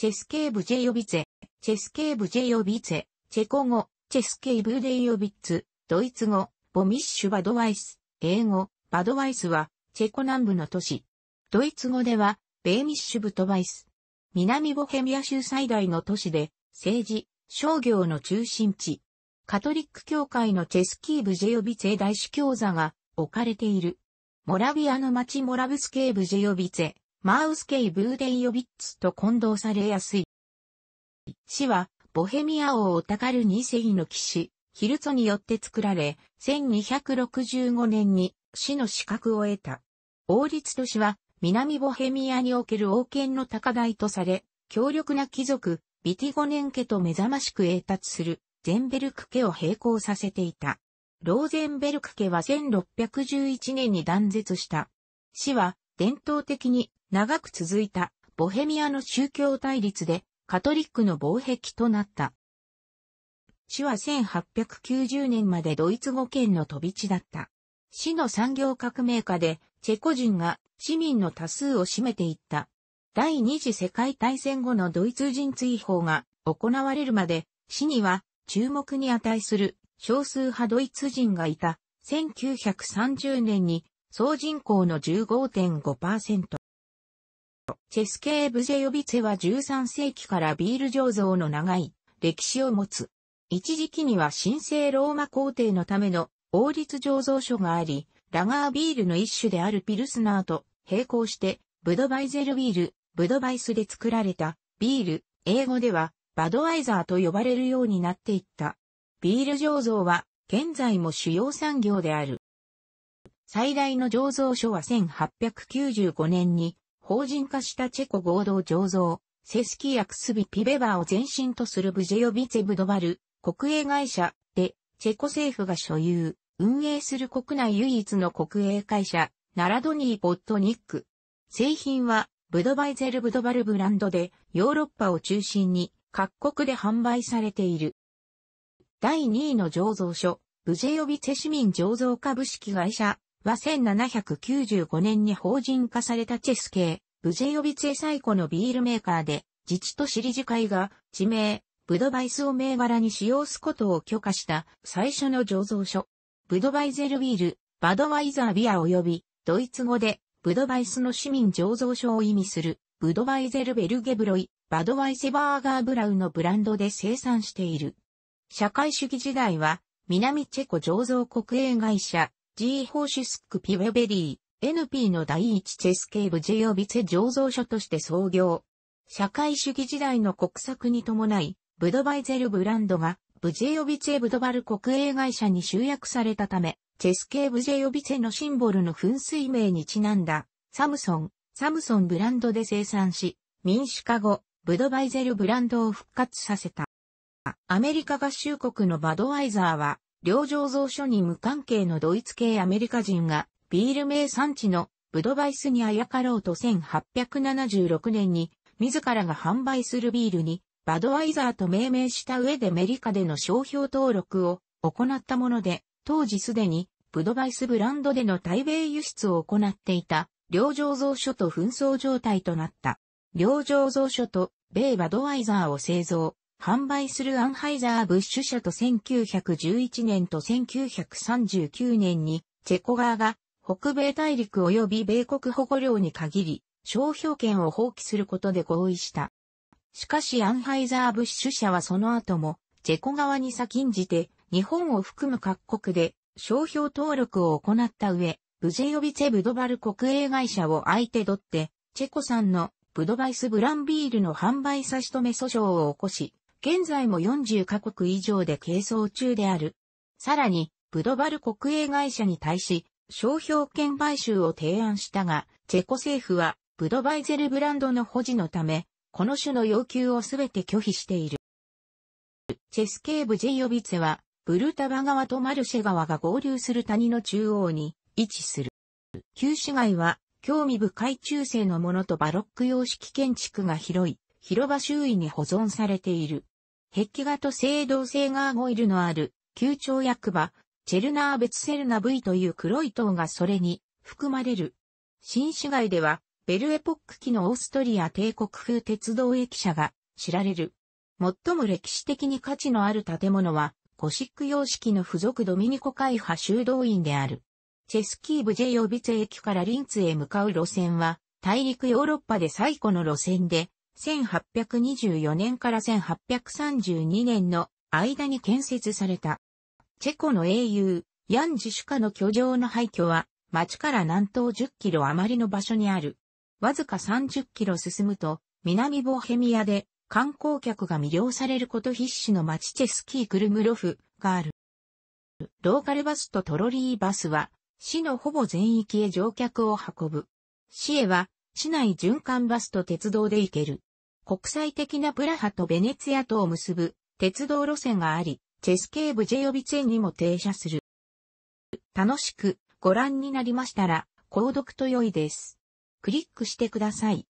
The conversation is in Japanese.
チェスケーブ・ジェヨビツェ、チェスケーブ・ジェヨビツェ、チェコ語、チェスケーブ・デイヨビッツ、ドイツ語、ボミッシュ・バドワイス、英語、バドワイスは、チェコ南部の都市。ドイツ語では、ベーミッシュ・ブトワイス。南ボヘミア州最大の都市で、政治、商業の中心地。カトリック教会のチェスキーブ・ジェヨビツェ大主教座が置かれている。モラビアの町モラブスケーブ・ジェヨビツェ、マウスケイ・ブーデンヨビッツと混同されやすい。死は、ボヘミア王オタカル二世の騎士、ヒルツォによって作られ、1265年に死の資格を得た。王立都市は、南ボヘミアにおける王権の高台とされ、強力な貴族、ビティゴネン家と目覚ましく栄達する、ゼンベルク家を並行させていた。ローゼンベルク家は1611年に断絶した。死は、伝統的に長く続いたボヘミアの宗教対立でカトリックの防壁となった。市は1890年までドイツ語圏の飛び地だった。市の産業革命下でチェコ人が市民の多数を占めていった。第二次世界大戦後のドイツ人追放が行われるまで、市には注目に値する少数派ドイツ人がいた1930年に総人口の15.5%。チェスケー・ブジェヨビツェは13世紀からビール醸造の長い歴史を持つ。一時期には神聖ローマ皇帝のための王立醸造所があり、ラガービールの一種であるピルスナーと並行して、ブドバイゼルビール、ブドバイスで作られたビール、英語ではバドワイザーと呼ばれるようになっていった。ビール醸造は現在も主要産業である。最大の醸造所は1895年に法人化したチェコ合同醸造、セスキヤクスビピベバーを前身とするブジェヨビツェブドバル、国営会社で、チェコ政府が所有、運営する国内唯一の国営会社、ナラドニー・ポットニック。製品は、ブドバイゼル・ブドバルブランドで、ヨーロッパを中心に、各国で販売されている。第2位の醸造所、ブジェヨビツェ市民醸造株式会社は1795年に法人化されたチェス系ブジェヨビツェ最古のビールメーカーで、自治都市理事会が地名、ブドバイスを銘柄に使用すことを許可した最初の醸造所。ブドバイゼルビール、バドワイザービア及び、ドイツ語で、ブドバイスの市民醸造所を意味する、ブドバイゼルベルゲブロイ、バドワイセバーガーブラウのブランドで生産している。社会主義時代は、南チェコ醸造国営会社、ジーホーシュスクピウェベリー、NP の第一チェスケーブ J ヨビツェ醸造所として創業。社会主義時代の国策に伴い、ブドバイゼルブランドが、ブジェヨビツェブドバル国営会社に集約されたため、チェスケーブジェヨビツェのシンボルの噴水名にちなんだ、サムソン、サムソンブランドで生産し、民主化後、ブドバイゼルブランドを復活させた。アメリカ合衆国のバドワイザーは、両醸造所に無関係のドイツ系アメリカ人がビール名産地のブドバイスにあやかろうと1876年に自らが販売するビールにバドワイザーと命名した上でメリカでの商標登録を行ったもので、当時すでにブドバイスブランドでの対米輸出を行っていた両醸造所と紛争状態となった。両醸造所と米バドワイザーを製造、販売するアンハイザーブッシュ社と1911年と1939年にチェコ側が北米大陸及び米国保護領に限り、商標権を放棄することで合意した。しかしアンハイザーブッシュ社はその後も、チェコ側に先んじて、日本を含む各国で商標登録を行った上、ブジェヨビチェ・ブドバル国営会社を相手取って、チェコ産のブドバイスブランビールの販売差し止め訴訟を起こし、現在も40カ国以上で係争中である。さらに、ブドバル国営会社に対し、商標権買収を提案したが、チェコ政府は、ブドバイゼルブランドの保持のため、この種の要求をすべて拒否している。チェスケーブ・ジェイオビツェは、ブルタバ川とマルシェ川が合流する谷の中央に位置する。旧市街は、興味深い中世のものとバロック様式建築が広い、広場周囲に保存されている。壁画と青銅製ガーゴイルのある、旧庁役場、チェルナーベツセルナ V という黒い塔がそれに含まれる。新市街では、ベルエポック期のオーストリア帝国風鉄道駅舎が知られる。最も歴史的に価値のある建物は、ゴシック様式の付属ドミニコ会派修道院である。チェスキーブジェヨビツ駅からリンツへ向かう路線は、大陸ヨーロッパで最古の路線で、1824年から1832年の間に建設された。チェコの英雄、ヤンジシュカの居城の廃墟は、町から南東10キロ余りの場所にある。わずか30キロ進むと、南ボヘミアで観光客が魅了されること必至の町チェスキークルムロフがある。ローカルバスとトロリーバスは、市のほぼ全域へ乗客を運ぶ。市へは、市内循環バスと鉄道で行ける。国際的なプラハとベネツィアとを結ぶ鉄道路線があり、チェスケーブジェヨビツェにも停車する。楽しくご覧になりましたら、購読と良いです。クリックしてください。